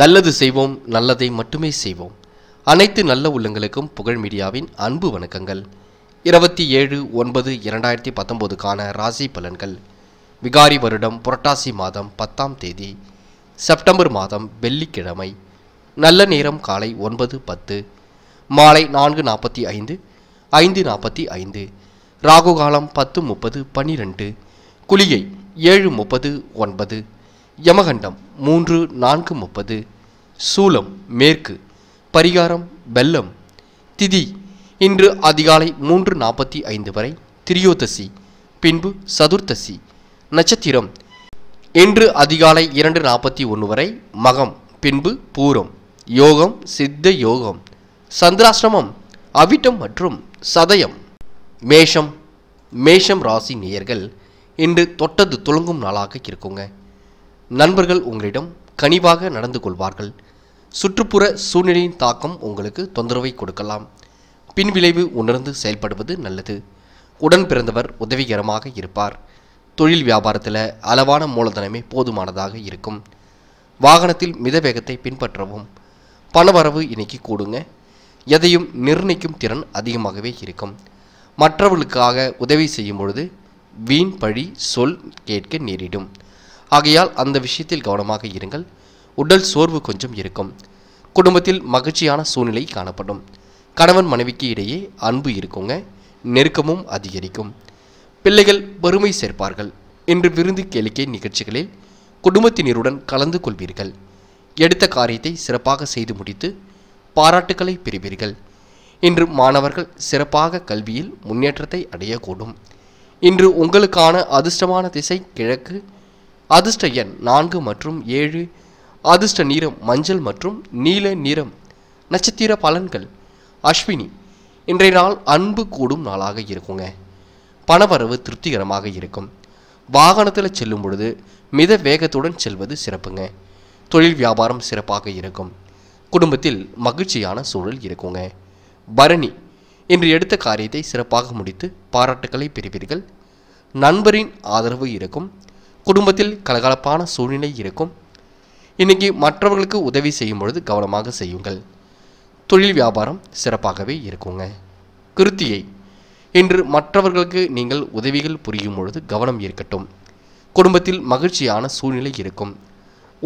நல்லது செய்வோம் நல்லதை மட்டுமே செய்வோம் அனைத்து நல்ல உள்ளங்களுக்கும் புகழ் மீடியாவின் அன்பு வணக்கங்கள் இருபத்தி ஏழு ஒன்பது இரண்டாயிரத்தி பத்தொம்போதுக்கான ராசி பலன்கள் விகாரி வருடம் புரட்டாசி மாதம் பத்தாம் தேதி செப்டம்பர் மாதம் வெள்ளிக்கிழமை நல்ல நேரம் காலை ஒன்பது பத்து மாலை நான்கு நாற்பத்தி ஐந்து ஐந்து நாற்பத்தி ஐந்து ராகுகாலம் பத்து முப்பது பன்னிரெண்டு குளியை ஏழு முப்பது ஒன்பது யமகண்டம் மூன்று நான்கு முப்பது சூலம் மேற்கு பரிகாரம் பெல்லம் திதி இன்று அதிகாலை மூன்று நாற்பத்தி ஐந்து வரை திரியோதசி பின்பு சதுர்த்தசி நட்சத்திரம் இன்று அதிகாலை இரண்டு நாற்பத்தி ஒன்று வரை மகம் பின்பு பூரம் யோகம் சித்த யோகம் சந்திராசிரமம் அவிட்டம் மற்றும் சதயம் மேஷம் மேஷம் ராசி நேயர்கள் இன்று தொட்டது துளங்கும் நாளாக இருக்குங்க நண்பர்கள் உங்களிடம் கனிவாக நடந்து கொள்வார்கள் சுற்றுப்புற சூழ்நிலையின் தாக்கம் உங்களுக்கு தொந்தரவை கொடுக்கலாம் பின்விளைவு உணர்ந்து செயல்படுவது நல்லது உடன் பிறந்தவர் உதவிகரமாக இருப்பார் தொழில் வியாபாரத்தில் அளவான மூலதனமே போதுமானதாக இருக்கும் வாகனத்தில் மித வேகத்தை பின்பற்றவும் பணவரவு இன்னைக்கு கூடுங்க எதையும் நிர்ணயிக்கும் திறன் அதிகமாகவே இருக்கும் மற்றவர்களுக்காக உதவி செய்யும் பொழுது வீண் பழி சொல் கேட்க நேரிடும் ஆகையால் அந்த விஷயத்தில் கவனமாக இருங்கள் உடல் சோர்வு கொஞ்சம் இருக்கும் குடும்பத்தில் மகிழ்ச்சியான சூழ்நிலை காணப்படும் கணவன் மனைவிக்கு இடையே அன்பு இருக்குங்க நெருக்கமும் அதிகரிக்கும் பிள்ளைகள் வறுமை சேர்ப்பார்கள் இன்று விருந்து கேளிக்கை நிகழ்ச்சிகளில் குடும்பத்தினருடன் கலந்து கொள்வீர்கள் எடுத்த காரியத்தை சிறப்பாக செய்து முடித்து பாராட்டுக்களை பெறுவீர்கள் இன்று மாணவர்கள் சிறப்பாக கல்வியில் முன்னேற்றத்தை அடையக்கூடும் இன்று உங்களுக்கான அதிர்ஷ்டமான திசை கிழக்கு அதிர்ஷ்ட எண் நான்கு மற்றும் ஏழு அதிர்ஷ்ட நிறம் மஞ்சள் மற்றும் நீல நிறம் நட்சத்திர பலன்கள் அஸ்வினி இன்றைய நாள் அன்பு கூடும் நாளாக இருக்குங்க பணவரவு திருப்திகரமாக இருக்கும் வாகனத்தில் செல்லும் பொழுது மித வேகத்துடன் செல்வது சிறப்புங்க தொழில் வியாபாரம் சிறப்பாக இருக்கும் குடும்பத்தில் மகிழ்ச்சியான சூழல் இருக்குங்க பரணி இன்று எடுத்த காரியத்தை சிறப்பாக முடித்து பாராட்டுக்களை பெறுவீர்கள் நண்பரின் ஆதரவு இருக்கும் குடும்பத்தில் கலகலப்பான சூழ்நிலை இருக்கும் இன்னைக்கு மற்றவர்களுக்கு உதவி செய்யும் பொழுது கவனமாக செய்யுங்கள் தொழில் வியாபாரம் சிறப்பாகவே இருக்குங்க கிருத்தியை இன்று மற்றவர்களுக்கு நீங்கள் உதவிகள் புரியும் பொழுது கவனம் இருக்கட்டும் குடும்பத்தில் மகிழ்ச்சியான சூழ்நிலை இருக்கும்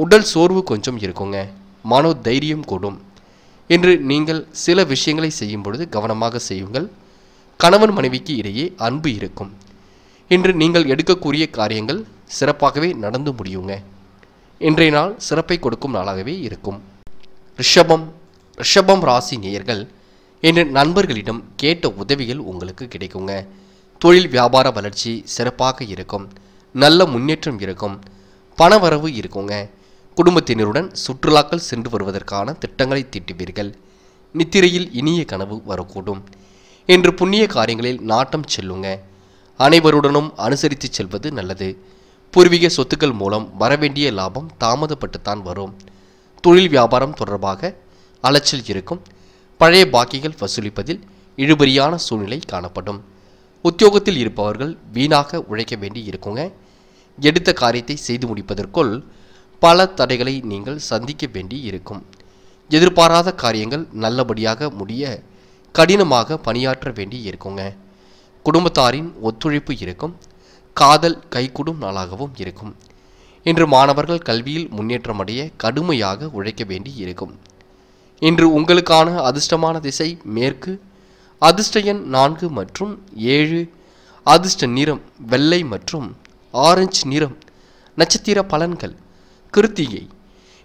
உடல் சோர்வு கொஞ்சம் இருக்குங்க மனோ தைரியம் கூடும் இன்று நீங்கள் சில விஷயங்களை செய்யும் பொழுது கவனமாக செய்யுங்கள் கணவன் மனைவிக்கு இடையே அன்பு இருக்கும் இன்று நீங்கள் எடுக்கக்கூடிய காரியங்கள் சிறப்பாகவே நடந்து முடியுங்க இன்றைய நாள் சிறப்பை கொடுக்கும் நாளாகவே இருக்கும் ரிஷபம் ரிஷபம் ராசி நேயர்கள் என்று நண்பர்களிடம் கேட்ட உதவிகள் உங்களுக்கு கிடைக்குங்க தொழில் வியாபார வளர்ச்சி சிறப்பாக இருக்கும் நல்ல முன்னேற்றம் இருக்கும் பணவரவு இருக்குங்க குடும்பத்தினருடன் சுற்றுலாக்கள் சென்று வருவதற்கான திட்டங்களை தீட்டுவீர்கள் நித்திரையில் இனிய கனவு வரக்கூடும் என்று புண்ணிய காரியங்களில் நாட்டம் செல்லுங்க அனைவருடனும் அனுசரித்து செல்வது நல்லது பூர்வீக சொத்துக்கள் மூலம் வரவேண்டிய லாபம் தாமதப்பட்டுத்தான் வரும் தொழில் வியாபாரம் தொடர்பாக அலைச்சல் இருக்கும் பழைய பாக்கிகள் வசூலிப்பதில் இழுபறியான சூழ்நிலை காணப்படும் உத்தியோகத்தில் இருப்பவர்கள் வீணாக உழைக்க வேண்டி இருக்குங்க எடுத்த காரியத்தை செய்து முடிப்பதற்குள் பல தடைகளை நீங்கள் சந்திக்க வேண்டி இருக்கும் எதிர்பாராத காரியங்கள் நல்லபடியாக முடிய கடினமாக பணியாற்ற வேண்டி இருக்குங்க குடும்பத்தாரின் ஒத்துழைப்பு இருக்கும் காதல் கைகூடும் நாளாகவும் இருக்கும் இன்று மாணவர்கள் கல்வியில் முன்னேற்றமடைய கடுமையாக உழைக்க வேண்டி இருக்கும் இன்று உங்களுக்கான அதிர்ஷ்டமான திசை மேற்கு அதிர்ஷ்ட எண் நான்கு மற்றும் ஏழு அதிர்ஷ்ட நிறம் வெள்ளை மற்றும் ஆரஞ்சு நிறம் நட்சத்திர பலன்கள் கிருத்திகை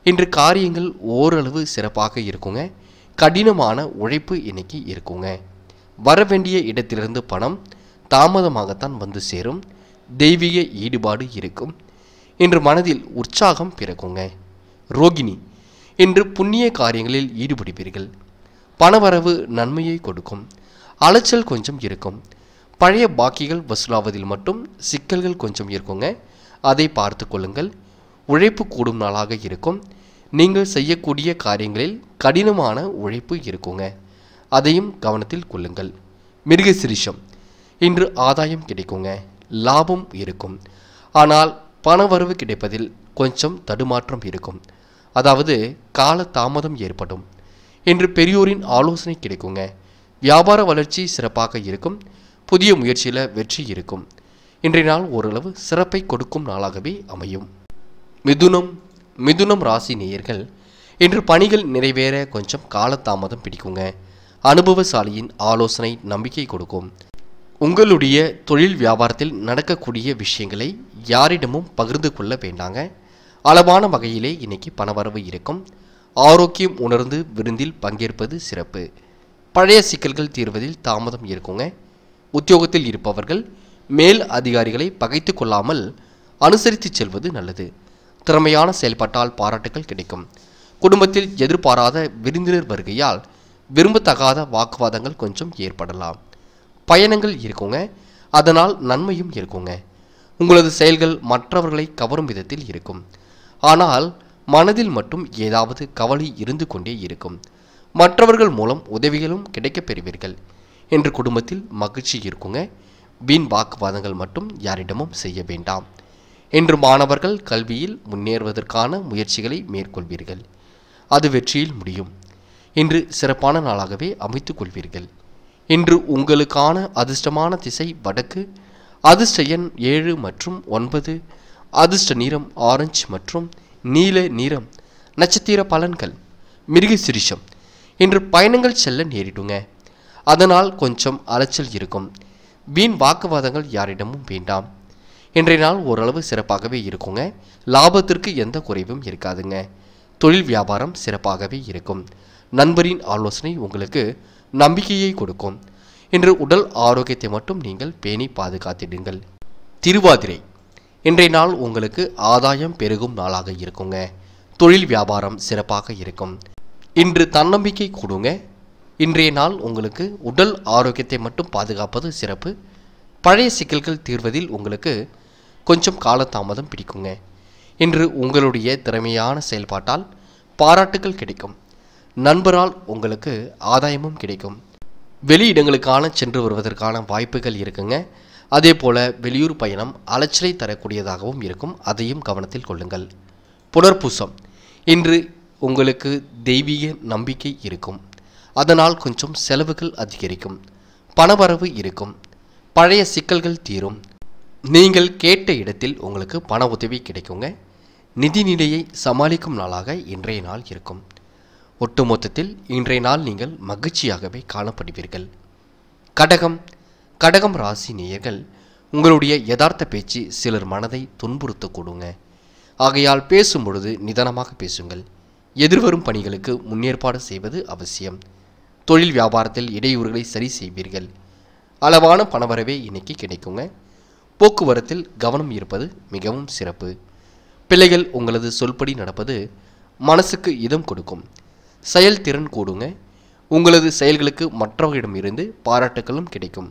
இன்று காரியங்கள் ஓரளவு சிறப்பாக இருக்குங்க கடினமான உழைப்பு இன்னைக்கு இருக்குங்க வர வேண்டிய இடத்திலிருந்து பணம் தாமதமாகத்தான் வந்து சேரும் தெய்வீக ஈடுபாடு இருக்கும் இன்று மனதில் உற்சாகம் பிறக்குங்க ரோகிணி என்று புண்ணிய காரியங்களில் ஈடுபடுவீர்கள் பணவரவு நன்மையை கொடுக்கும் அலைச்சல் கொஞ்சம் இருக்கும் பழைய பாக்கிகள் வசூலாவதில் மட்டும் சிக்கல்கள் கொஞ்சம் இருக்குங்க அதை பார்த்து கொள்ளுங்கள் உழைப்பு கூடும் நாளாக இருக்கும் நீங்கள் செய்யக்கூடிய காரியங்களில் கடினமான உழைப்பு இருக்குங்க அதையும் கவனத்தில் கொள்ளுங்கள் மிருகசிரிஷம் இன்று ஆதாயம் கிடைக்குங்க லாபம் இருக்கும் ஆனால் பணவரவு கிடைப்பதில் கொஞ்சம் தடுமாற்றம் இருக்கும் அதாவது கால தாமதம் ஏற்படும் என்று பெரியோரின் ஆலோசனை கிடைக்குங்க வியாபார வளர்ச்சி சிறப்பாக இருக்கும் புதிய முயற்சியில் வெற்றி இருக்கும் இன்றைய நாள் ஓரளவு சிறப்பை கொடுக்கும் நாளாகவே அமையும் மிதுனம் மிதுனம் ராசி நேயர்கள் இன்று பணிகள் நிறைவேற கொஞ்சம் காலதாமதம் பிடிக்குங்க அனுபவசாலியின் ஆலோசனை நம்பிக்கை கொடுக்கும் உங்களுடைய தொழில் வியாபாரத்தில் நடக்கக்கூடிய விஷயங்களை யாரிடமும் பகிர்ந்து கொள்ள வேண்டாங்க அளவான வகையிலே இன்னைக்கு பணவரவு இருக்கும் ஆரோக்கியம் உணர்ந்து விருந்தில் பங்கேற்பது சிறப்பு பழைய சிக்கல்கள் தீர்வதில் தாமதம் இருக்குங்க உத்தியோகத்தில் இருப்பவர்கள் மேல் அதிகாரிகளை பகைத்து கொள்ளாமல் அனுசரித்து செல்வது நல்லது திறமையான செயல்பாட்டால் பாராட்டுகள் கிடைக்கும் குடும்பத்தில் எதிர்பாராத விருந்தினர் வருகையால் விரும்பத்தகாத வாக்குவாதங்கள் கொஞ்சம் ஏற்படலாம் பயணங்கள் இருக்குங்க அதனால் நன்மையும் இருக்குங்க உங்களது செயல்கள் மற்றவர்களை கவரும் விதத்தில் இருக்கும் ஆனால் மனதில் மட்டும் ஏதாவது கவலை இருந்து கொண்டே இருக்கும் மற்றவர்கள் மூலம் உதவிகளும் கிடைக்கப் பெறுவீர்கள் என்று குடும்பத்தில் மகிழ்ச்சி இருக்குங்க வீண் வாக்குவாதங்கள் மட்டும் யாரிடமும் செய்ய வேண்டாம் என்று மாணவர்கள் கல்வியில் முன்னேறுவதற்கான முயற்சிகளை மேற்கொள்வீர்கள் அது வெற்றியில் முடியும் இன்று சிறப்பான நாளாகவே அமைத்துக் கொள்வீர்கள் இன்று உங்களுக்கான அதிர்ஷ்டமான திசை வடக்கு அதிர்ஷ்ட எண் ஏழு மற்றும் ஒன்பது அதிர்ஷ்ட நிறம் ஆரஞ்சு மற்றும் நீல நிறம் நட்சத்திர பலன்கள் மிருக சிரிஷம் இன்று பயணங்கள் செல்ல நேரிடுங்க அதனால் கொஞ்சம் அலைச்சல் இருக்கும் வீண் வாக்குவாதங்கள் யாரிடமும் வேண்டாம் இன்றைய நாள் ஓரளவு சிறப்பாகவே இருக்குங்க லாபத்திற்கு எந்த குறைவும் இருக்காதுங்க தொழில் வியாபாரம் சிறப்பாகவே இருக்கும் நண்பரின் ஆலோசனை உங்களுக்கு நம்பிக்கையை கொடுக்கும் இன்று உடல் ஆரோக்கியத்தை மட்டும் நீங்கள் பேணி பாதுகாத்திடுங்கள் திருவாதிரை இன்றைய நாள் உங்களுக்கு ஆதாயம் பெருகும் நாளாக இருக்குங்க தொழில் வியாபாரம் சிறப்பாக இருக்கும் இன்று தன்னம்பிக்கை கொடுங்க இன்றைய நாள் உங்களுக்கு உடல் ஆரோக்கியத்தை மட்டும் பாதுகாப்பது சிறப்பு பழைய சிக்கல்கள் தீர்வதில் உங்களுக்கு கொஞ்சம் காலதாமதம் பிடிக்குங்க இன்று உங்களுடைய திறமையான செயல்பாட்டால் பாராட்டுகள் கிடைக்கும் நண்பரால் உங்களுக்கு ஆதாயமும் கிடைக்கும் வெளியிடங்களுக்கான சென்று வருவதற்கான வாய்ப்புகள் இருக்குங்க அதே போல் வெளியூர் பயணம் அலைச்சலை தரக்கூடியதாகவும் இருக்கும் அதையும் கவனத்தில் கொள்ளுங்கள் புனர்பூசம் இன்று உங்களுக்கு தெய்வீக நம்பிக்கை இருக்கும் அதனால் கொஞ்சம் செலவுகள் அதிகரிக்கும் பணவரவு இருக்கும் பழைய சிக்கல்கள் தீரும் நீங்கள் கேட்ட இடத்தில் உங்களுக்கு பண உதவி கிடைக்குங்க நிதிநிலையை சமாளிக்கும் நாளாக இன்றைய நாள் இருக்கும் ஒட்டுமொத்தத்தில் இன்றைய நாள் நீங்கள் மகிழ்ச்சியாகவே காணப்படுவீர்கள் கடகம் கடகம் ராசி நேயர்கள் உங்களுடைய யதார்த்த பேச்சு சிலர் மனதை துன்புறுத்தக்கூடுங்க ஆகையால் பேசும் பொழுது நிதானமாக பேசுங்கள் எதிர்வரும் பணிகளுக்கு முன்னேற்பாடு செய்வது அவசியம் தொழில் வியாபாரத்தில் இடையூறுகளை சரி செய்வீர்கள் அளவான பணவரவே இன்னைக்கு கிடைக்குங்க போக்குவரத்தில் கவனம் இருப்பது மிகவும் சிறப்பு பிள்ளைகள் உங்களது சொல்படி நடப்பது மனசுக்கு இதம் கொடுக்கும் செயல்திறன் கூடுங்க உங்களது செயல்களுக்கு மற்றவர்களிடமிருந்து பாராட்டுகளும் கிடைக்கும்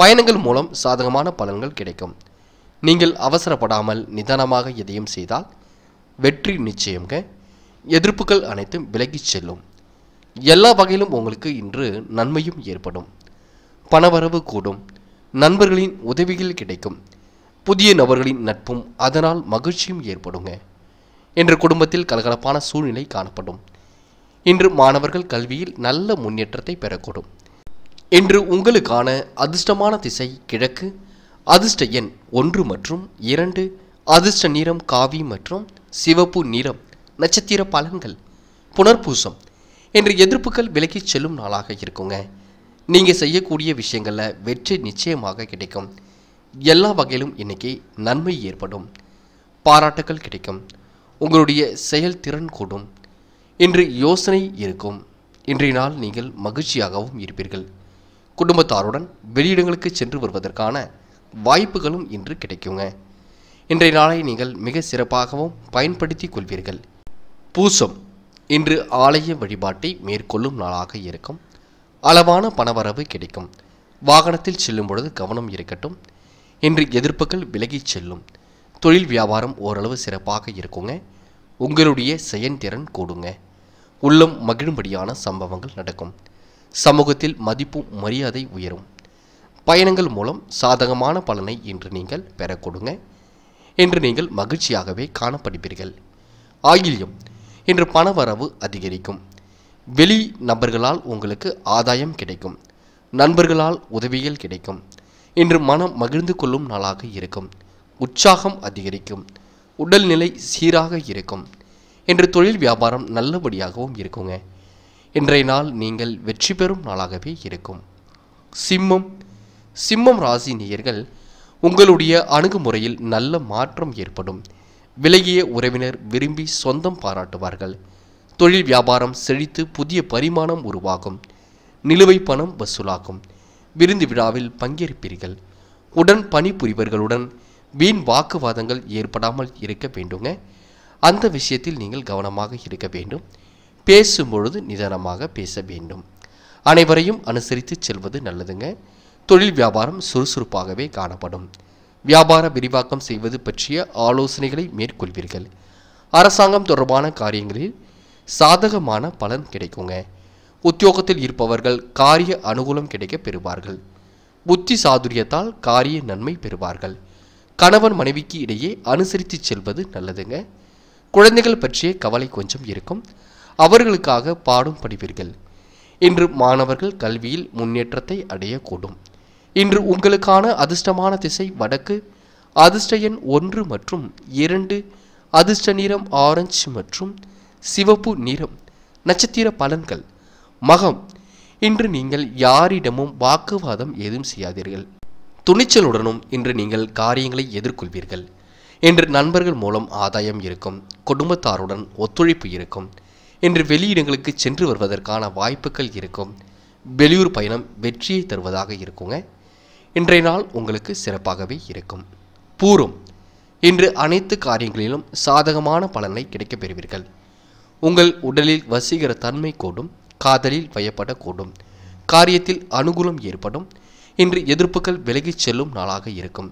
பயணங்கள் மூலம் சாதகமான பலன்கள் கிடைக்கும் நீங்கள் அவசரப்படாமல் நிதானமாக எதையும் செய்தால் வெற்றி நிச்சயம்ங்க எதிர்ப்புகள் அனைத்தும் விலகிச் செல்லும் எல்லா வகையிலும் உங்களுக்கு இன்று நன்மையும் ஏற்படும் பணவரவு கூடும் நண்பர்களின் உதவிகள் கிடைக்கும் புதிய நபர்களின் நட்பும் அதனால் மகிழ்ச்சியும் ஏற்படுங்க என்ற குடும்பத்தில் கலகலப்பான சூழ்நிலை காணப்படும் இன்று மாணவர்கள் கல்வியில் நல்ல முன்னேற்றத்தை பெறக்கூடும் இன்று உங்களுக்கான அதிர்ஷ்டமான திசை கிழக்கு அதிர்ஷ்ட எண் ஒன்று மற்றும் இரண்டு அதிர்ஷ்ட நிறம் காவி மற்றும் சிவப்பு நிறம் நட்சத்திர பலன்கள் புனர்பூசம் என்று எதிர்ப்புகள் விலகி செல்லும் நாளாக இருக்குங்க நீங்கள் செய்யக்கூடிய விஷயங்களில் வெற்றி நிச்சயமாக கிடைக்கும் எல்லா வகையிலும் இன்றைக்கி நன்மை ஏற்படும் பாராட்டுகள் கிடைக்கும் உங்களுடைய செயல்திறன் கூடும் இன்று யோசனை இருக்கும் இன்றைய நாள் நீங்கள் மகிழ்ச்சியாகவும் இருப்பீர்கள் குடும்பத்தாருடன் வெளியிடங்களுக்கு சென்று வருவதற்கான வாய்ப்புகளும் இன்று கிடைக்குங்க இன்றைய நாளை நீங்கள் மிக சிறப்பாகவும் பயன்படுத்தி கொள்வீர்கள் பூசம் இன்று ஆலய வழிபாட்டை மேற்கொள்ளும் நாளாக இருக்கும் அளவான பணவரவு கிடைக்கும் வாகனத்தில் செல்லும் பொழுது கவனம் இருக்கட்டும் இன்று எதிர்ப்புகள் விலகிச் செல்லும் தொழில் வியாபாரம் ஓரளவு சிறப்பாக இருக்குங்க உங்களுடைய செயல்திறன் கூடுங்க உள்ளம் மகிழும்படியான சம்பவங்கள் நடக்கும் சமூகத்தில் மதிப்பும் மரியாதை உயரும் பயணங்கள் மூலம் சாதகமான பலனை இன்று நீங்கள் பெறக்கூடுங்க என்று நீங்கள் மகிழ்ச்சியாகவே காணப்படுவீர்கள் ஆகிலியம் இன்று பணவரவு அதிகரிக்கும் வெளி நபர்களால் உங்களுக்கு ஆதாயம் கிடைக்கும் நண்பர்களால் உதவிகள் கிடைக்கும் இன்று மனம் மகிழ்ந்து கொள்ளும் நாளாக இருக்கும் உற்சாகம் அதிகரிக்கும் உடல்நிலை சீராக இருக்கும் என்று தொழில் வியாபாரம் நல்லபடியாகவும் இருக்குங்க இன்றைய நாள் நீங்கள் வெற்றி பெறும் நாளாகவே இருக்கும் சிம்மம் சிம்மம் ராசி நேயர்கள் உங்களுடைய அணுகுமுறையில் நல்ல மாற்றம் ஏற்படும் விலகிய உறவினர் விரும்பி சொந்தம் பாராட்டுவார்கள் தொழில் வியாபாரம் செழித்து புதிய பரிமாணம் உருவாகும் நிலுவை பணம் வசூலாகும் விருந்து விழாவில் பங்கேற்பீர்கள் உடன் பணிபுரிவர்களுடன் வீண் வாக்குவாதங்கள் ஏற்படாமல் இருக்க வேண்டுங்க அந்த விஷயத்தில் நீங்கள் கவனமாக இருக்க வேண்டும் பேசும்பொழுது நிதானமாக பேச வேண்டும் அனைவரையும் அனுசரித்து செல்வது நல்லதுங்க தொழில் வியாபாரம் சுறுசுறுப்பாகவே காணப்படும் வியாபார விரிவாக்கம் செய்வது பற்றிய ஆலோசனைகளை மேற்கொள்வீர்கள் அரசாங்கம் தொடர்பான காரியங்களில் சாதகமான பலன் கிடைக்குங்க உத்தியோகத்தில் இருப்பவர்கள் காரிய அனுகூலம் கிடைக்க பெறுவார்கள் புத்தி சாதுரியத்தால் காரிய நன்மை பெறுவார்கள் கணவன் மனைவிக்கு இடையே அனுசரித்து செல்வது நல்லதுங்க குழந்தைகள் பற்றிய கவலை கொஞ்சம் இருக்கும் அவர்களுக்காக பாடும் படிப்பீர்கள் இன்று மாணவர்கள் கல்வியில் முன்னேற்றத்தை அடையக்கூடும் இன்று உங்களுக்கான அதிர்ஷ்டமான திசை வடக்கு அதிர்ஷ்ட எண் ஒன்று மற்றும் இரண்டு அதிர்ஷ்ட நிறம் ஆரஞ்சு மற்றும் சிவப்பு நிறம் நட்சத்திர பலன்கள் மகம் இன்று நீங்கள் யாரிடமும் வாக்குவாதம் ஏதும் செய்யாதீர்கள் துணிச்சலுடனும் இன்று நீங்கள் காரியங்களை எதிர்கொள்வீர்கள் இன்று நண்பர்கள் மூலம் ஆதாயம் இருக்கும் குடும்பத்தாருடன் ஒத்துழைப்பு இருக்கும் இன்று வெளியிடங்களுக்கு சென்று வருவதற்கான வாய்ப்புகள் இருக்கும் வெளியூர் பயணம் வெற்றியை தருவதாக இருக்குங்க இன்றைய நாள் உங்களுக்கு சிறப்பாகவே இருக்கும் பூரும் இன்று அனைத்து காரியங்களிலும் சாதகமான பலனை கிடைக்கப் பெறுவீர்கள் உங்கள் உடலில் வசீகர தன்மை கூடும் காதலில் வயப்படக்கூடும் காரியத்தில் அனுகூலம் ஏற்படும் இன்று எதிர்ப்புகள் விலகி செல்லும் நாளாக இருக்கும்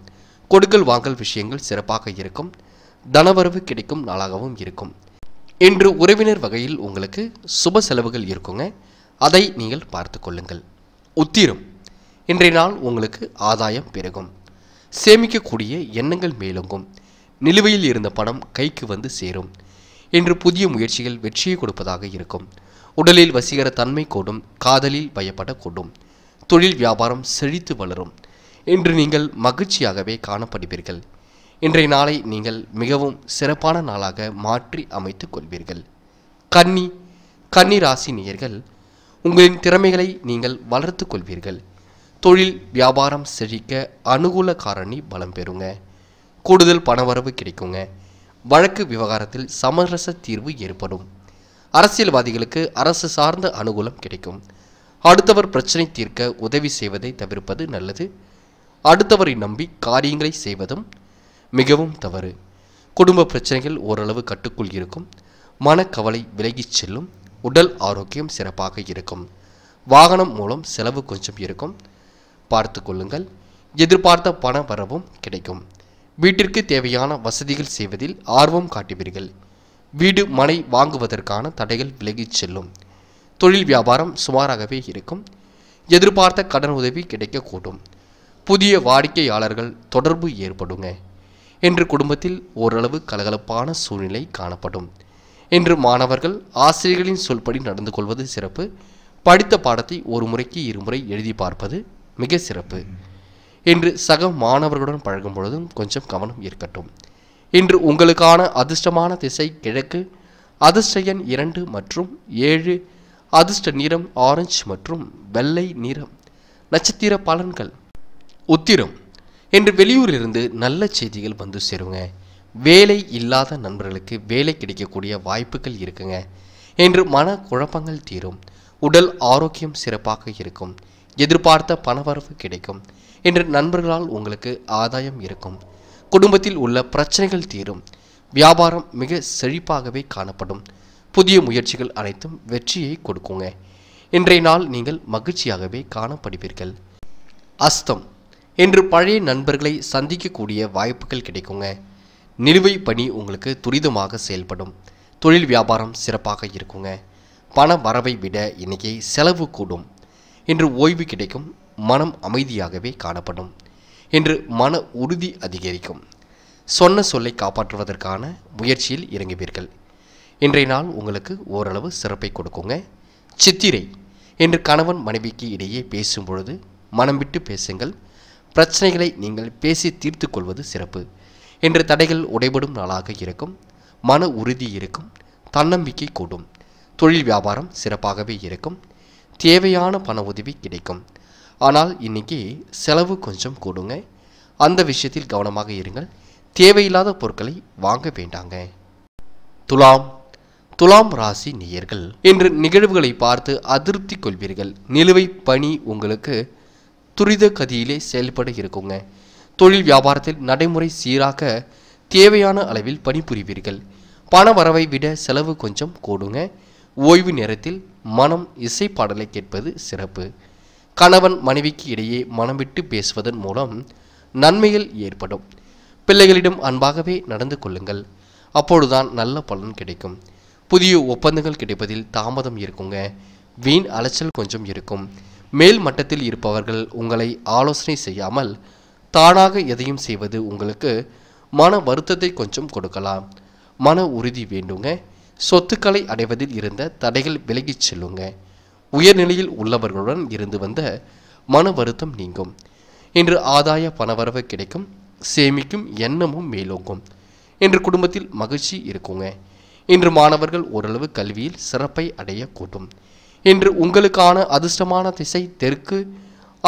கொடுக்கல் வாங்கல் விஷயங்கள் சிறப்பாக இருக்கும் தனவரவு கிடைக்கும் நாளாகவும் இருக்கும் இன்று உறவினர் வகையில் உங்களுக்கு சுப செலவுகள் இருக்குங்க அதை நீங்கள் பார்த்து கொள்ளுங்கள் உத்திரம் இன்றைய நாள் உங்களுக்கு ஆதாயம் பெருகும் சேமிக்கக்கூடிய எண்ணங்கள் மேலோங்கும் நிலுவையில் இருந்த பணம் கைக்கு வந்து சேரும் இன்று புதிய முயற்சிகள் வெற்றியை கொடுப்பதாக இருக்கும் உடலில் வசீகர தன்மை கூடும் காதலில் பயப்படக்கூடும் தொழில் வியாபாரம் செழித்து வளரும் என்று நீங்கள் மகிழ்ச்சியாகவே காணப்படுவீர்கள் இன்றைய நாளை நீங்கள் மிகவும் சிறப்பான நாளாக மாற்றி அமைத்துக் கொள்வீர்கள் கன்னி கன்னி ராசி நேயர்கள் உங்களின் திறமைகளை நீங்கள் வளர்த்து கொள்வீர்கள் தொழில் வியாபாரம் செழிக்க அனுகூல காரணி பலம் பெறுங்க கூடுதல் பணவரவு கிடைக்குங்க வழக்கு விவகாரத்தில் சமரச தீர்வு ஏற்படும் அரசியல்வாதிகளுக்கு அரசு சார்ந்த அனுகூலம் கிடைக்கும் அடுத்தவர் பிரச்சனை தீர்க்க உதவி செய்வதை தவிர்ப்பது நல்லது அடுத்தவரை நம்பி காரியங்களை செய்வதும் மிகவும் தவறு குடும்ப பிரச்சனைகள் ஓரளவு கட்டுக்குள் இருக்கும் மனக்கவலை விலகிச் செல்லும் உடல் ஆரோக்கியம் சிறப்பாக இருக்கும் வாகனம் மூலம் செலவு கொஞ்சம் இருக்கும் பார்த்து கொள்ளுங்கள் எதிர்பார்த்த பண வரவும் கிடைக்கும் வீட்டிற்கு தேவையான வசதிகள் செய்வதில் ஆர்வம் காட்டுவீர்கள் வீடு மனை வாங்குவதற்கான தடைகள் விலகிச் செல்லும் தொழில் வியாபாரம் சுமாராகவே இருக்கும் எதிர்பார்த்த கடன் உதவி கிடைக்கக்கூடும் புதிய வாடிக்கையாளர்கள் தொடர்பு ஏற்படுங்க என்று குடும்பத்தில் ஓரளவு கலகலப்பான சூழ்நிலை காணப்படும் என்று மாணவர்கள் ஆசிரியர்களின் சொல்படி நடந்து கொள்வது சிறப்பு படித்த பாடத்தை ஒரு முறைக்கு இருமுறை எழுதி பார்ப்பது மிக சிறப்பு என்று சக மாணவர்களுடன் பழகும் பொழுதும் கொஞ்சம் கவனம் இருக்கட்டும் இன்று உங்களுக்கான அதிர்ஷ்டமான திசை கிழக்கு அதிர்ஷ்ட எண் இரண்டு மற்றும் ஏழு அதிர்ஷ்ட நிறம் ஆரஞ்சு மற்றும் வெள்ளை நிறம் நட்சத்திர பலன்கள் உத்திரம் என்று வெளியூரிலிருந்து நல்ல செய்திகள் வந்து சேருங்க வேலை இல்லாத நண்பர்களுக்கு வேலை கிடைக்கக்கூடிய வாய்ப்புகள் இருக்குங்க என்று மன குழப்பங்கள் தீரும் உடல் ஆரோக்கியம் சிறப்பாக இருக்கும் எதிர்பார்த்த பணவரவு கிடைக்கும் என்று நண்பர்களால் உங்களுக்கு ஆதாயம் இருக்கும் குடும்பத்தில் உள்ள பிரச்சனைகள் தீரும் வியாபாரம் மிக செழிப்பாகவே காணப்படும் புதிய முயற்சிகள் அனைத்தும் வெற்றியை கொடுக்குங்க இன்றைய நாள் நீங்கள் மகிழ்ச்சியாகவே காணப்படுவீர்கள் அஸ்தம் என்று பழைய நண்பர்களை சந்திக்கக்கூடிய வாய்ப்புகள் கிடைக்குங்க நிலுவை பணி உங்களுக்கு துரிதமாக செயல்படும் தொழில் வியாபாரம் சிறப்பாக இருக்குங்க பண வரவை விட இன்னைக்கு செலவு கூடும் என்று ஓய்வு கிடைக்கும் மனம் அமைதியாகவே காணப்படும் என்று மன உறுதி அதிகரிக்கும் சொன்ன சொல்லை காப்பாற்றுவதற்கான முயற்சியில் இறங்குவீர்கள் இன்றைய நாள் உங்களுக்கு ஓரளவு சிறப்பை கொடுக்குங்க சித்திரை என்று கணவன் மனைவிக்கு இடையே பேசும் பொழுது மனம் விட்டு பேசுங்கள் பிரச்சனைகளை நீங்கள் பேசி தீர்த்து கொள்வது சிறப்பு என்று தடைகள் உடைபடும் நாளாக இருக்கும் மன உறுதி இருக்கும் தன்னம்பிக்கை கூடும் தொழில் வியாபாரம் சிறப்பாகவே இருக்கும் தேவையான பண உதவி கிடைக்கும் ஆனால் இன்றைக்கி செலவு கொஞ்சம் கூடுங்க அந்த விஷயத்தில் கவனமாக இருங்கள் தேவையில்லாத பொருட்களை வாங்க வேண்டாங்க துலாம் துலாம் ராசி நேயர்கள் இன்று நிகழ்வுகளை பார்த்து அதிருப்தி கொள்வீர்கள் நிலுவை பணி உங்களுக்கு துரித கதியிலே செயல்பட இருக்குங்க தொழில் வியாபாரத்தில் நடைமுறை சீராக தேவையான அளவில் பணிபுரிவீர்கள் பண வரவை விட செலவு கொஞ்சம் கூடுங்க ஓய்வு நேரத்தில் மனம் இசை பாடலை கேட்பது சிறப்பு கணவன் மனைவிக்கு இடையே மனம் விட்டு பேசுவதன் மூலம் நன்மைகள் ஏற்படும் பிள்ளைகளிடம் அன்பாகவே நடந்து கொள்ளுங்கள் அப்பொழுதுதான் நல்ல பலன் கிடைக்கும் புதிய ஒப்பந்தங்கள் கிடைப்பதில் தாமதம் இருக்குங்க வீண் அலைச்சல் கொஞ்சம் இருக்கும் மேல் மட்டத்தில் இருப்பவர்கள் உங்களை ஆலோசனை செய்யாமல் தானாக எதையும் செய்வது உங்களுக்கு மன வருத்தத்தை கொஞ்சம் கொடுக்கலாம் மன உறுதி வேண்டுங்க சொத்துக்களை அடைவதில் இருந்த தடைகள் விலகிச் செல்லுங்க உயர்நிலையில் உள்ளவர்களுடன் இருந்து வந்த மன வருத்தம் நீங்கும் இன்று ஆதாய பணவரவு கிடைக்கும் சேமிக்கும் எண்ணமும் மேலோங்கும் இன்று குடும்பத்தில் மகிழ்ச்சி இருக்குங்க இன்று மாணவர்கள் ஓரளவு கல்வியில் சிறப்பை அடையக்கூடும் இன்று உங்களுக்கான அதிர்ஷ்டமான திசை தெற்கு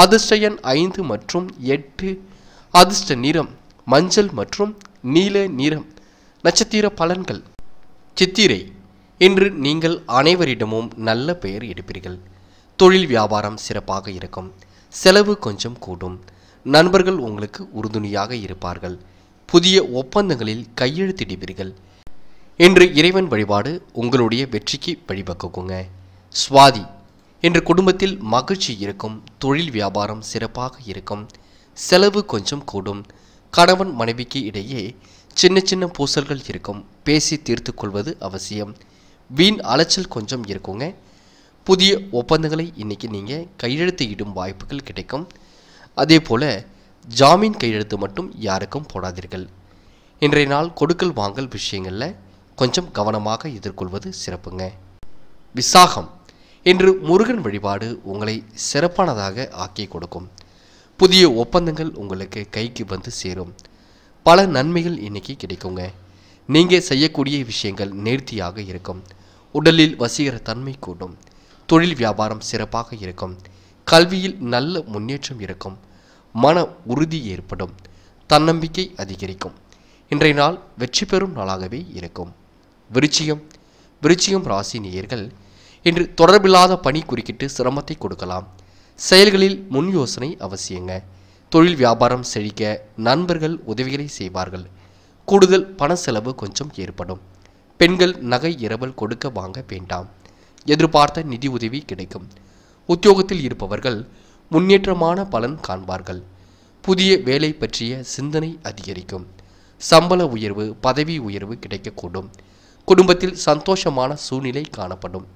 அதிர்ஷ்ட எண் ஐந்து மற்றும் எட்டு அதிர்ஷ்ட நிறம் மஞ்சள் மற்றும் நீல நிறம் நட்சத்திர பலன்கள் சித்திரை இன்று நீங்கள் அனைவரிடமும் நல்ல பெயர் எடுப்பீர்கள் தொழில் வியாபாரம் சிறப்பாக இருக்கும் செலவு கொஞ்சம் கூடும் நண்பர்கள் உங்களுக்கு உறுதுணையாக இருப்பார்கள் புதிய ஒப்பந்தங்களில் கையெழுத்திடுவீர்கள் இன்று இறைவன் வழிபாடு உங்களுடைய வெற்றிக்கு வழிவகுக்குங்க சுவாதி இன்று குடும்பத்தில் மகிழ்ச்சி இருக்கும் தொழில் வியாபாரம் சிறப்பாக இருக்கும் செலவு கொஞ்சம் கூடும் கணவன் மனைவிக்கு இடையே சின்ன சின்ன பூசல்கள் இருக்கும் பேசி தீர்த்து கொள்வது அவசியம் வீண் அலைச்சல் கொஞ்சம் இருக்குங்க புதிய ஒப்பந்தங்களை இன்றைக்கி நீங்கள் கையெழுத்து இடும் வாய்ப்புகள் கிடைக்கும் அதே போல் ஜாமீன் கையெழுத்து மட்டும் யாருக்கும் போடாதீர்கள் இன்றைய நாள் கொடுக்கல் வாங்கல் விஷயங்களில் கொஞ்சம் கவனமாக எதிர்கொள்வது சிறப்புங்க விசாகம் இன்று முருகன் வழிபாடு உங்களை சிறப்பானதாக ஆக்கி கொடுக்கும் புதிய ஒப்பந்தங்கள் உங்களுக்கு கைக்கு வந்து சேரும் பல நன்மைகள் இன்னைக்கு கிடைக்குங்க நீங்கள் செய்யக்கூடிய விஷயங்கள் நேர்த்தியாக இருக்கும் உடலில் வசீகர தன்மை கூடும் தொழில் வியாபாரம் சிறப்பாக இருக்கும் கல்வியில் நல்ல முன்னேற்றம் இருக்கும் மன உறுதி ஏற்படும் தன்னம்பிக்கை அதிகரிக்கும் இன்றைய நாள் வெற்றி பெறும் நாளாகவே இருக்கும் விருச்சியம் விருச்சியம் ராசி நேயர்கள் இன்று தொடர்பில்லாத பணி குறுக்கிட்டு சிரமத்தை கொடுக்கலாம் செயல்களில் முன் யோசனை அவசியங்க தொழில் வியாபாரம் செழிக்க நண்பர்கள் உதவிகளை செய்வார்கள் கூடுதல் பண செலவு கொஞ்சம் ஏற்படும் பெண்கள் நகை இரவல் கொடுக்க வாங்க வேண்டாம் எதிர்பார்த்த நிதி உதவி கிடைக்கும் உத்தியோகத்தில் இருப்பவர்கள் முன்னேற்றமான பலன் காண்பார்கள் புதிய வேலை பற்றிய சிந்தனை அதிகரிக்கும் சம்பள உயர்வு பதவி உயர்வு கிடைக்கக்கூடும் குடும்பத்தில் சந்தோஷமான சூழ்நிலை காணப்படும்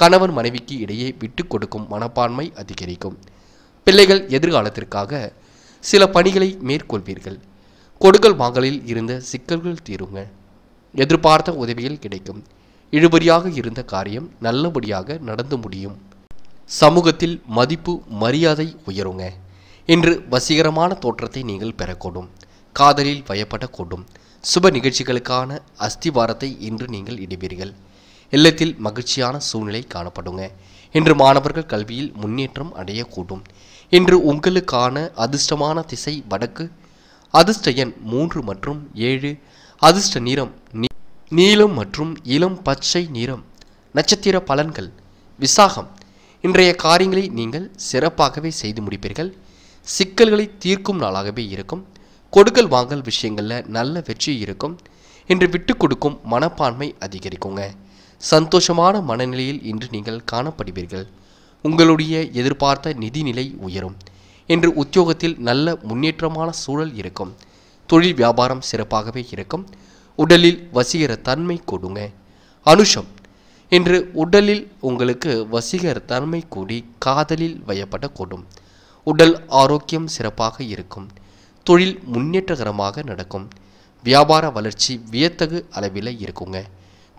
கணவன் மனைவிக்கு இடையே விட்டு கொடுக்கும் மனப்பான்மை அதிகரிக்கும் பிள்ளைகள் எதிர்காலத்திற்காக சில பணிகளை மேற்கொள்வீர்கள் கொடுக்கல் வாங்கலில் இருந்த சிக்கல்கள் தீருங்க எதிர்பார்த்த உதவிகள் கிடைக்கும் இழுபறியாக இருந்த காரியம் நல்லபடியாக நடந்து முடியும் சமூகத்தில் மதிப்பு மரியாதை உயருங்க இன்று வசீகரமான தோற்றத்தை நீங்கள் பெறக்கூடும் காதலில் பயப்படக்கூடும் சுப நிகழ்ச்சிகளுக்கான அஸ்திவாரத்தை இன்று நீங்கள் இடுவீர்கள் இல்லத்தில் மகிழ்ச்சியான சூழ்நிலை காணப்படுங்க இன்று மாணவர்கள் கல்வியில் முன்னேற்றம் அடையக்கூடும் இன்று உங்களுக்கான அதிர்ஷ்டமான திசை வடக்கு அதிர்ஷ்ட எண் மூன்று மற்றும் ஏழு அதிர்ஷ்ட நிறம் நீலம் மற்றும் இளம் பச்சை நிறம் நட்சத்திர பலன்கள் விசாகம் இன்றைய காரியங்களை நீங்கள் சிறப்பாகவே செய்து முடிப்பீர்கள் சிக்கல்களை தீர்க்கும் நாளாகவே இருக்கும் கொடுக்கல் வாங்கல் விஷயங்களில் நல்ல வெற்றி இருக்கும் இன்று விட்டு கொடுக்கும் மனப்பான்மை அதிகரிக்குங்க சந்தோஷமான மனநிலையில் இன்று நீங்கள் காணப்படுவீர்கள் உங்களுடைய எதிர்பார்த்த நிதிநிலை உயரும் இன்று உத்தியோகத்தில் நல்ல முன்னேற்றமான சூழல் இருக்கும் தொழில் வியாபாரம் சிறப்பாகவே இருக்கும் உடலில் வசீகர தன்மை கொடுங்க அனுஷம் இன்று உடலில் உங்களுக்கு வசீகர தன்மை கூடி காதலில் வயப்படக்கூடும் உடல் ஆரோக்கியம் சிறப்பாக இருக்கும் தொழில் முன்னேற்றகரமாக நடக்கும் வியாபார வளர்ச்சி வியத்தகு அளவில் இருக்குங்க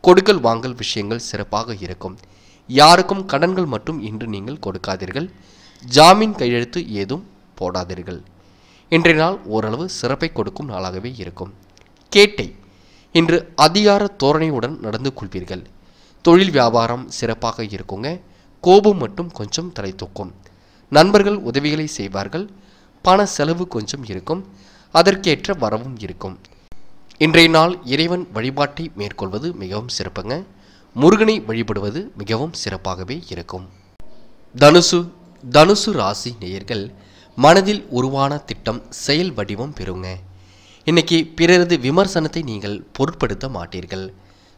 கொடுக்கல் வாங்கல் விஷயங்கள் சிறப்பாக இருக்கும் யாருக்கும் கடன்கள் மட்டும் இன்று நீங்கள் கொடுக்காதீர்கள் ஜாமீன் கையெழுத்து ஏதும் போடாதீர்கள் இன்றைய நாள் ஓரளவு சிறப்பை கொடுக்கும் நாளாகவே இருக்கும் கேட்டை இன்று அதிகார தோரணையுடன் நடந்து கொள்வீர்கள் தொழில் வியாபாரம் சிறப்பாக இருக்குங்க கோபம் மட்டும் கொஞ்சம் தலை தூக்கும் நண்பர்கள் உதவிகளை செய்வார்கள் பண செலவு கொஞ்சம் இருக்கும் அதற்கேற்ற வரவும் இருக்கும் இன்றைய நாள் இறைவன் வழிபாட்டை மேற்கொள்வது மிகவும் சிறப்புங்க முருகனை வழிபடுவது மிகவும் சிறப்பாகவே இருக்கும் தனுசு தனுசு ராசி நேயர்கள் மனதில் உருவான திட்டம் செயல் வடிவம் பெறுங்க இன்னைக்கு பிறரது விமர்சனத்தை நீங்கள் பொருட்படுத்த மாட்டீர்கள்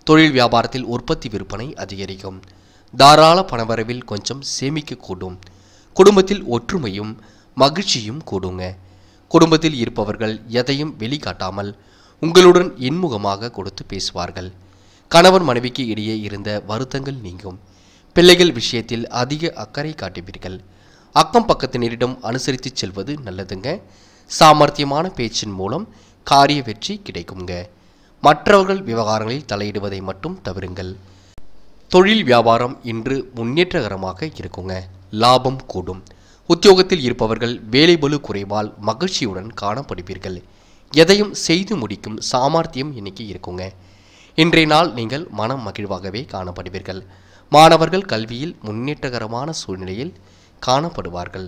தொழில் வியாபாரத்தில் உற்பத்தி விற்பனை அதிகரிக்கும் தாராள பணவரவில் கொஞ்சம் சேமிக்கக்கூடும் குடும்பத்தில் ஒற்றுமையும் மகிழ்ச்சியும் கூடுங்க குடும்பத்தில் இருப்பவர்கள் எதையும் வெளிக்காட்டாமல் உங்களுடன் இன்முகமாக கொடுத்து பேசுவார்கள் கணவன் மனைவிக்கு இடையே இருந்த வருத்தங்கள் நீங்கும் பிள்ளைகள் விஷயத்தில் அதிக அக்கறை காட்டுவீர்கள் அக்கம் பக்கத்தினரிடம் அனுசரித்து செல்வது நல்லதுங்க சாமர்த்தியமான பேச்சின் மூலம் காரிய வெற்றி கிடைக்குங்க மற்றவர்கள் விவகாரங்களில் தலையிடுவதை மட்டும் தவிருங்கள் தொழில் வியாபாரம் இன்று முன்னேற்றகரமாக இருக்குங்க லாபம் கூடும் உத்தியோகத்தில் இருப்பவர்கள் வேலை பலு குறைவால் மகிழ்ச்சியுடன் காணப்படுவீர்கள் எதையும் செய்து முடிக்கும் சாமர்த்தியம் இன்னைக்கு இருக்குங்க இன்றைய நாள் நீங்கள் மனம் மகிழ்வாகவே காணப்படுவீர்கள் மாணவர்கள் கல்வியில் முன்னேற்றகரமான சூழ்நிலையில் காணப்படுவார்கள்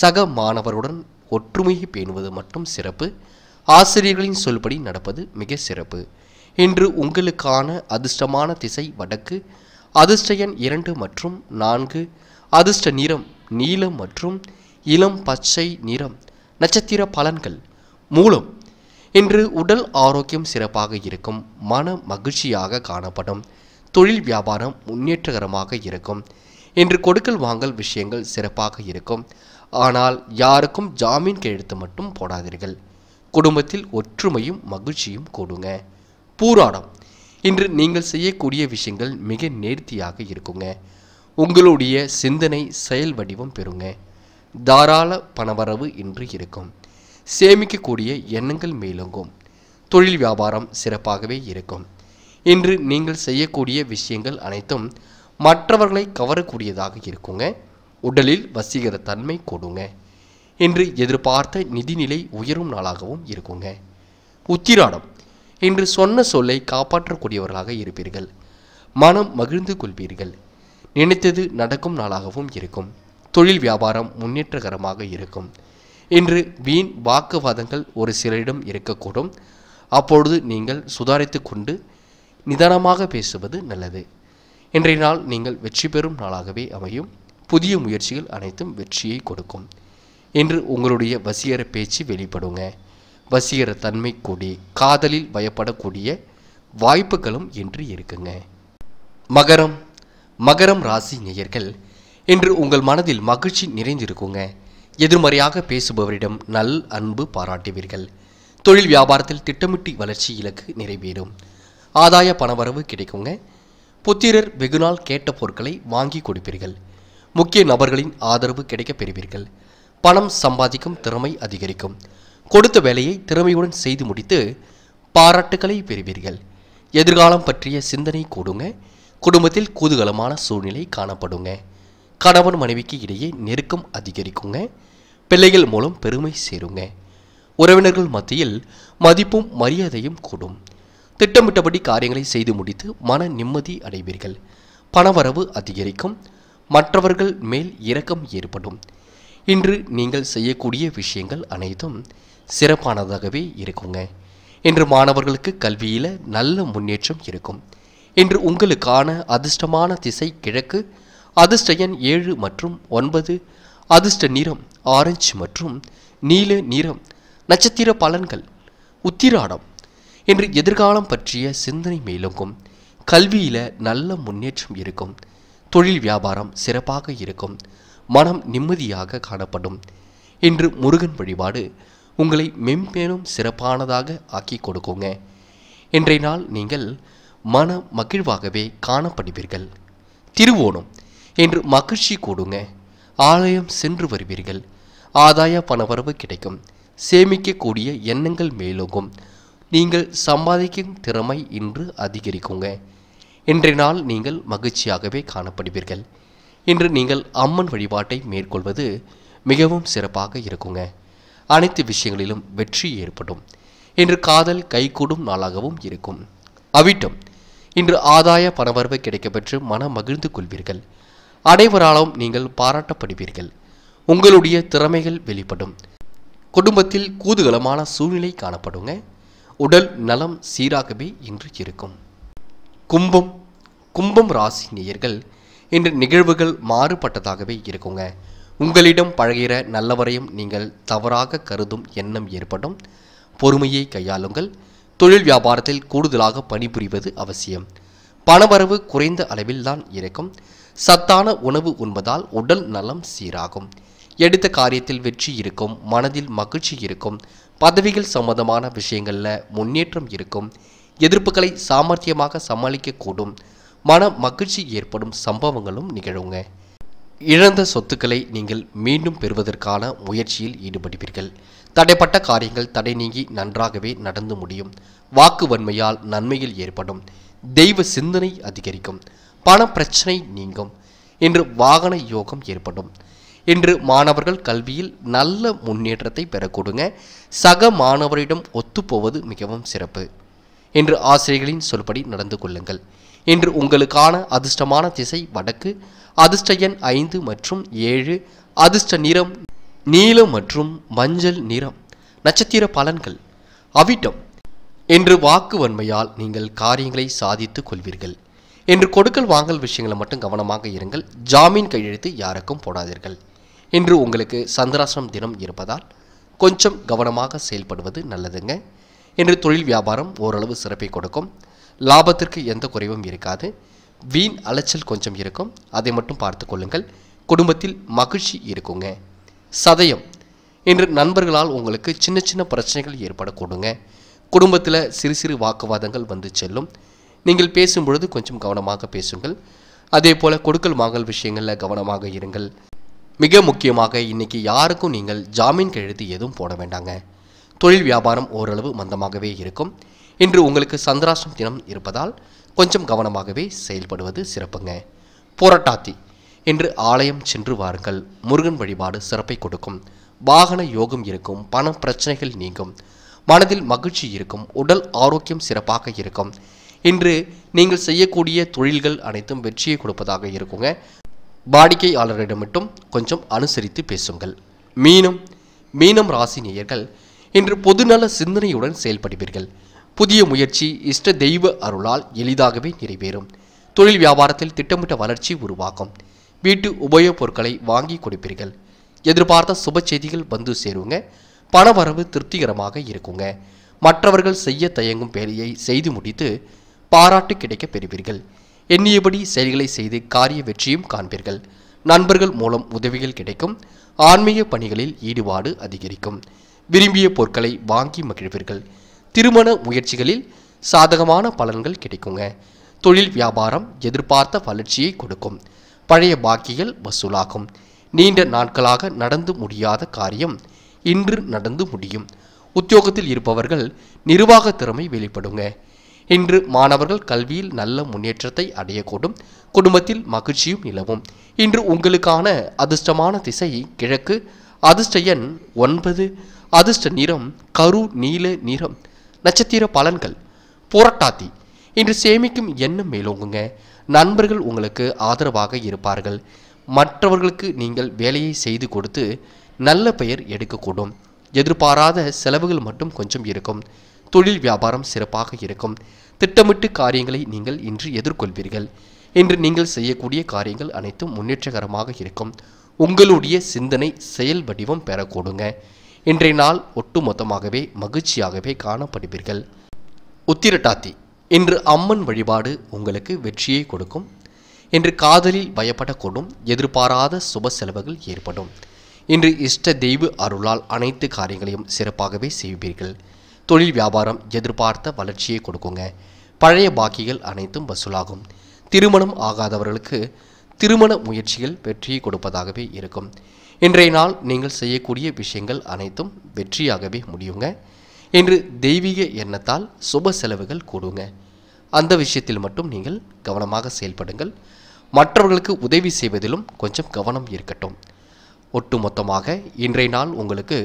சக மாணவருடன் ஒற்றுமையை பேணுவது மட்டும் சிறப்பு ஆசிரியர்களின் சொல்படி நடப்பது மிக சிறப்பு இன்று உங்களுக்கான அதிர்ஷ்டமான திசை வடக்கு அதிர்ஷ்ட எண் இரண்டு மற்றும் நான்கு அதிர்ஷ்ட நிறம் நீலம் மற்றும் இளம் பச்சை நிறம் நட்சத்திர பலன்கள் மூலம் இன்று உடல் ஆரோக்கியம் சிறப்பாக இருக்கும் மன மகிழ்ச்சியாக காணப்படும் தொழில் வியாபாரம் முன்னேற்றகரமாக இருக்கும் இன்று கொடுக்கல் வாங்கல் விஷயங்கள் சிறப்பாக இருக்கும் ஆனால் யாருக்கும் ஜாமீன் கையெழுத்து மட்டும் போடாதீர்கள் குடும்பத்தில் ஒற்றுமையும் மகிழ்ச்சியும் கொடுங்க பூராடம் இன்று நீங்கள் செய்யக்கூடிய விஷயங்கள் மிக நேர்த்தியாக இருக்குங்க உங்களுடைய சிந்தனை செயல் வடிவம் பெறுங்க தாராள பணவரவு இன்று இருக்கும் சேமிக்கக்கூடிய எண்ணங்கள் மேலோங்கும் தொழில் வியாபாரம் சிறப்பாகவே இருக்கும் இன்று நீங்கள் செய்யக்கூடிய விஷயங்கள் அனைத்தும் மற்றவர்களை கவரக்கூடியதாக இருக்குங்க உடலில் வசீகர தன்மை கொடுங்க இன்று எதிர்பார்த்த நிதிநிலை உயரும் நாளாகவும் இருக்குங்க உத்திராடம் இன்று சொன்ன சொல்லை காப்பாற்றக்கூடியவர்களாக இருப்பீர்கள் மனம் மகிழ்ந்து கொள்வீர்கள் நினைத்தது நடக்கும் நாளாகவும் இருக்கும் தொழில் வியாபாரம் முன்னேற்றகரமாக இருக்கும் இன்று வீண் வாக்குவாதங்கள் ஒரு சிலரிடம் இருக்கக்கூடும் அப்பொழுது நீங்கள் சுதாரித்து கொண்டு நிதானமாக பேசுவது நல்லது இன்றைய நாள் நீங்கள் வெற்றி பெறும் நாளாகவே அமையும் புதிய முயற்சிகள் அனைத்தும் வெற்றியை கொடுக்கும் இன்று உங்களுடைய வசீகர பேச்சு வெளிப்படுங்க வசீகர தன்மை கூடி காதலில் பயப்படக்கூடிய வாய்ப்புகளும் இன்று இருக்குங்க மகரம் மகரம் ராசி நேயர்கள் இன்று உங்கள் மனதில் மகிழ்ச்சி நிறைந்திருக்குங்க எதிர்மறையாக பேசுபவரிடம் நல் அன்பு பாராட்டுவீர்கள் தொழில் வியாபாரத்தில் திட்டமிட்டு வளர்ச்சி இலக்கு நிறைவேறும் ஆதாய பணவரவு கிடைக்குங்க புத்திரர் வெகுநாள் கேட்ட பொருட்களை வாங்கி கொடுப்பீர்கள் முக்கிய நபர்களின் ஆதரவு கிடைக்கப் பெறுவீர்கள் பணம் சம்பாதிக்கும் திறமை அதிகரிக்கும் கொடுத்த வேலையை திறமையுடன் செய்து முடித்து பாராட்டுக்களை பெறுவீர்கள் எதிர்காலம் பற்றிய சிந்தனை கூடுங்க குடும்பத்தில் கூதுகலமான சூழ்நிலை காணப்படுங்க கணவன் மனைவிக்கு இடையே நெருக்கம் அதிகரிக்குங்க பிள்ளைகள் மூலம் பெருமை சேருங்க உறவினர்கள் மத்தியில் மதிப்பும் மரியாதையும் கூடும் திட்டமிட்டபடி காரியங்களை செய்து முடித்து மன நிம்மதி அடைவீர்கள் பணவரவு அதிகரிக்கும் மற்றவர்கள் மேல் இரக்கம் ஏற்படும் இன்று நீங்கள் செய்யக்கூடிய விஷயங்கள் அனைத்தும் சிறப்பானதாகவே இருக்குங்க இன்று மாணவர்களுக்கு கல்வியில் நல்ல முன்னேற்றம் இருக்கும் இன்று உங்களுக்கான அதிர்ஷ்டமான திசை கிழக்கு அதிர்ஷ்ட எண் ஏழு மற்றும் ஒன்பது அதிர்ஷ்ட நிறம் ஆரஞ்சு மற்றும் நீல நிறம் நட்சத்திர பலன்கள் உத்திராடம் இன்று எதிர்காலம் பற்றிய சிந்தனை மேலோங்கும் கல்வியில் நல்ல முன்னேற்றம் இருக்கும் தொழில் வியாபாரம் சிறப்பாக இருக்கும் மனம் நிம்மதியாக காணப்படும் இன்று முருகன் வழிபாடு உங்களை மென்மேலும் சிறப்பானதாக ஆக்கி கொடுக்குங்க இன்றைய நாள் நீங்கள் மன மகிழ்வாகவே காணப்படுவீர்கள் திருவோணம் என்று மகிழ்ச்சி கூடுங்க ஆலயம் சென்று வருவீர்கள் ஆதாய பணவரவு கிடைக்கும் சேமிக்கக்கூடிய எண்ணங்கள் மேலோங்கும் நீங்கள் சம்பாதிக்கும் திறமை இன்று அதிகரிக்குங்க இன்றைய நாள் நீங்கள் மகிழ்ச்சியாகவே காணப்படுவீர்கள் இன்று நீங்கள் அம்மன் வழிபாட்டை மேற்கொள்வது மிகவும் சிறப்பாக இருக்குங்க அனைத்து விஷயங்களிலும் வெற்றி ஏற்படும் இன்று காதல் கைகூடும் நாளாகவும் இருக்கும் அவிட்டம் இன்று ஆதாய பணவரவு கிடைக்கப்பெற்று மனம் மகிழ்ந்து கொள்வீர்கள் அனைவராலும் நீங்கள் பாராட்டப்படுவீர்கள் உங்களுடைய திறமைகள் வெளிப்படும் குடும்பத்தில் கூதுகலமான சூழ்நிலை காணப்படுங்க உடல் நலம் சீராகவே இன்று இருக்கும் கும்பம் கும்பம் ராசி நேயர்கள் இன்று நிகழ்வுகள் மாறுபட்டதாகவே இருக்குங்க உங்களிடம் பழகிற நல்லவரையும் நீங்கள் தவறாக கருதும் எண்ணம் ஏற்படும் பொறுமையை கையாளுங்கள் தொழில் வியாபாரத்தில் கூடுதலாக பணிபுரிவது அவசியம் பணவரவு குறைந்த அளவில் தான் இருக்கும் சத்தான உணவு உண்பதால் உடல் நலம் சீராகும் எடுத்த காரியத்தில் வெற்றி இருக்கும் மனதில் மகிழ்ச்சி இருக்கும் பதவிகள் சம்பந்தமான விஷயங்களில் முன்னேற்றம் இருக்கும் எதிர்ப்புகளை சாமர்த்தியமாக சமாளிக்கக்கூடும் மன மகிழ்ச்சி ஏற்படும் சம்பவங்களும் நிகழுங்க இழந்த சொத்துக்களை நீங்கள் மீண்டும் பெறுவதற்கான முயற்சியில் ஈடுபடுவீர்கள் தடைப்பட்ட காரியங்கள் தடை நீங்கி நன்றாகவே நடந்து முடியும் வாக்கு வன்மையால் நன்மையில் ஏற்படும் தெய்வ சிந்தனை அதிகரிக்கும் பண பிரச்சனை நீங்கும் என்று வாகன யோகம் ஏற்படும் இன்று மாணவர்கள் கல்வியில் நல்ல முன்னேற்றத்தை பெறக்கூடுங்க சக மாணவரிடம் ஒத்துப்போவது மிகவும் சிறப்பு இன்று ஆசிரியர்களின் சொல்படி நடந்து கொள்ளுங்கள் இன்று உங்களுக்கான அதிர்ஷ்டமான திசை வடக்கு அதிர்ஷ்ட எண் ஐந்து மற்றும் ஏழு அதிர்ஷ்ட நிறம் நீலம் மற்றும் மஞ்சள் நிறம் நட்சத்திர பலன்கள் அவிட்டம் என்று வாக்கு வன்மையால் நீங்கள் காரியங்களை சாதித்துக் கொள்வீர்கள் என்று கொடுக்கல் வாங்கல் விஷயங்களை மட்டும் கவனமாக இருங்கள் ஜாமீன் கையெழுத்து யாருக்கும் போடாதீர்கள் என்று உங்களுக்கு சந்திராசனம் தினம் இருப்பதால் கொஞ்சம் கவனமாக செயல்படுவது நல்லதுங்க என்று தொழில் வியாபாரம் ஓரளவு சிறப்பை கொடுக்கும் லாபத்திற்கு எந்த குறைவும் இருக்காது வீண் அலைச்சல் கொஞ்சம் இருக்கும் அதை மட்டும் பார்த்து கொள்ளுங்கள் குடும்பத்தில் மகிழ்ச்சி இருக்குங்க சதயம் இன்று நண்பர்களால் உங்களுக்கு சின்ன சின்ன பிரச்சனைகள் ஏற்படக்கூடுங்க குடும்பத்தில் சிறு சிறு வாக்குவாதங்கள் வந்து செல்லும் நீங்கள் பேசும் பொழுது கொஞ்சம் கவனமாக பேசுங்கள் அதே போல் கொடுக்கல் வாங்கல் விஷயங்களில் கவனமாக இருங்கள் மிக முக்கியமாக இன்றைக்கி யாருக்கும் நீங்கள் ஜாமீன் கெழுத்து எதுவும் போட வேண்டாங்க தொழில் வியாபாரம் ஓரளவு மந்தமாகவே இருக்கும் இன்று உங்களுக்கு சந்திராசம் தினம் இருப்பதால் கொஞ்சம் கவனமாகவே செயல்படுவது சிறப்புங்க போராட்டாத்தி என்று ஆலயம் சென்று வாருங்கள் முருகன் வழிபாடு சிறப்பை கொடுக்கும் வாகன யோகம் இருக்கும் பண பிரச்சனைகள் நீங்கும் மனதில் மகிழ்ச்சி இருக்கும் உடல் ஆரோக்கியம் சிறப்பாக இருக்கும் இன்று நீங்கள் செய்யக்கூடிய தொழில்கள் அனைத்தும் வெற்றியை கொடுப்பதாக இருக்குங்க வாடிக்கையாளரிடம் மட்டும் கொஞ்சம் அனுசரித்து பேசுங்கள் மீனம் மீனம் ராசி நேயர்கள் இன்று பொதுநல சிந்தனையுடன் செயல்படுவீர்கள் புதிய முயற்சி இஷ்ட தெய்வ அருளால் எளிதாகவே நிறைவேறும் தொழில் வியாபாரத்தில் திட்டமிட்ட வளர்ச்சி உருவாகும் வீட்டு உபயோகப் பொருட்களை வாங்கி கொடுப்பீர்கள் எதிர்பார்த்த சுப செய்திகள் வந்து சேருங்க பணவரவு திருப்திகரமாக இருக்குங்க மற்றவர்கள் செய்ய தயங்கும் வேலையை செய்து முடித்து பாராட்டு கிடைக்க பெறுவீர்கள் எண்ணியபடி செயல்களை செய்து காரிய வெற்றியும் காண்பீர்கள் நண்பர்கள் மூலம் உதவிகள் கிடைக்கும் ஆன்மீக பணிகளில் ஈடுபாடு அதிகரிக்கும் விரும்பிய பொருட்களை வாங்கி மகிழ்வீர்கள் திருமண முயற்சிகளில் சாதகமான பலன்கள் கிடைக்குங்க தொழில் வியாபாரம் எதிர்பார்த்த வளர்ச்சியை கொடுக்கும் பழைய பாக்கிகள் வசூலாகும் நீண்ட நாட்களாக நடந்து முடியாத காரியம் இன்று நடந்து முடியும் உத்தியோகத்தில் இருப்பவர்கள் நிர்வாக திறமை வெளிப்படுங்க இன்று மாணவர்கள் கல்வியில் நல்ல முன்னேற்றத்தை அடையக்கூடும் குடும்பத்தில் மகிழ்ச்சியும் நிலவும் இன்று உங்களுக்கான அதிர்ஷ்டமான திசை கிழக்கு அதிர்ஷ்ட எண் ஒன்பது அதிர்ஷ்ட நிறம் கரு நீல நிறம் நட்சத்திர பலன்கள் புரட்டாத்தி இன்று சேமிக்கும் எண்ணம் மேலோங்குங்க நண்பர்கள் உங்களுக்கு ஆதரவாக இருப்பார்கள் மற்றவர்களுக்கு நீங்கள் வேலையை செய்து கொடுத்து நல்ல பெயர் எடுக்கக்கூடும் எதிர்பாராத செலவுகள் மட்டும் கொஞ்சம் இருக்கும் தொழில் வியாபாரம் சிறப்பாக இருக்கும் திட்டமிட்டு காரியங்களை நீங்கள் இன்று எதிர்கொள்வீர்கள் இன்று நீங்கள் செய்யக்கூடிய காரியங்கள் அனைத்தும் முன்னேற்றகரமாக இருக்கும் உங்களுடைய சிந்தனை செயல் வடிவம் பெறக்கூடுங்க இன்றைய நாள் ஒட்டுமொத்தமாகவே மகிழ்ச்சியாகவே காணப்படுவீர்கள் உத்திரட்டாத்தி இன்று அம்மன் வழிபாடு உங்களுக்கு வெற்றியை கொடுக்கும் இன்று காதலில் பயப்படக்கூடும் எதிர்பாராத சுப செலவுகள் ஏற்படும் இன்று இஷ்ட தெய்வ அருளால் அனைத்து காரியங்களையும் சிறப்பாகவே செய்வீர்கள் தொழில் வியாபாரம் எதிர்பார்த்த வளர்ச்சியை கொடுக்குங்க பழைய பாக்கிகள் அனைத்தும் வசூலாகும் திருமணம் ஆகாதவர்களுக்கு திருமண முயற்சிகள் வெற்றியை கொடுப்பதாகவே இருக்கும் இன்றைய நாள் நீங்கள் செய்யக்கூடிய விஷயங்கள் அனைத்தும் வெற்றியாகவே முடியுங்க என்று தெய்வீக எண்ணத்தால் சுப செலவுகள் கூடுங்க அந்த விஷயத்தில் மட்டும் நீங்கள் கவனமாக செயல்படுங்கள் மற்றவர்களுக்கு உதவி செய்வதிலும் கொஞ்சம் கவனம் இருக்கட்டும் ஒட்டுமொத்தமாக இன்றைய நாள் உங்களுக்கு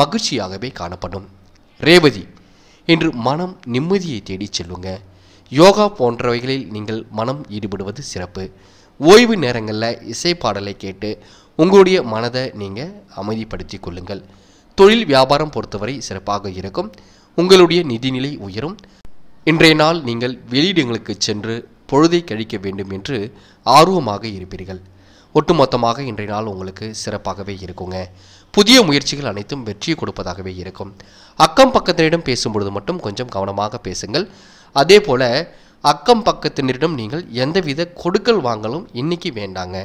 மகிழ்ச்சியாகவே காணப்படும் ரேவதி இன்று மனம் நிம்மதியை தேடிச் செல்லுங்க யோகா போன்றவைகளில் நீங்கள் மனம் ஈடுபடுவது சிறப்பு ஓய்வு நேரங்களில் இசை பாடலை கேட்டு உங்களுடைய மனதை நீங்கள் அமைதிப்படுத்தி கொள்ளுங்கள் தொழில் வியாபாரம் பொறுத்தவரை சிறப்பாக இருக்கும் உங்களுடைய நிதிநிலை உயரும் இன்றைய நாள் நீங்கள் வெளியிடங்களுக்கு சென்று பொழுதை கழிக்க வேண்டும் என்று ஆர்வமாக இருப்பீர்கள் ஒட்டுமொத்தமாக இன்றைய நாள் உங்களுக்கு சிறப்பாகவே இருக்குங்க புதிய முயற்சிகள் அனைத்தும் வெற்றியை கொடுப்பதாகவே இருக்கும் அக்கம் பக்கத்தினரிடம் பேசும்பொழுது மட்டும் கொஞ்சம் கவனமாக பேசுங்கள் அதே போல் அக்கம் பக்கத்தினரிடம் நீங்கள் எந்தவித கொடுக்கல் வாங்கலும் இன்னைக்கு வேண்டாங்க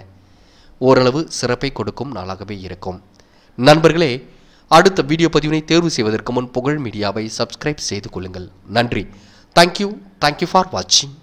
ஓரளவு சிறப்பை கொடுக்கும் நாளாகவே இருக்கும் நண்பர்களே அடுத்த வீடியோ பதிவினை தேர்வு செய்வதற்கு முன் புகழ் மீடியாவை சப்ஸ்கிரைப் செய்து கொள்ளுங்கள் நன்றி தேங்க்யூ தேங்க்யூ ஃபார் வாட்சிங்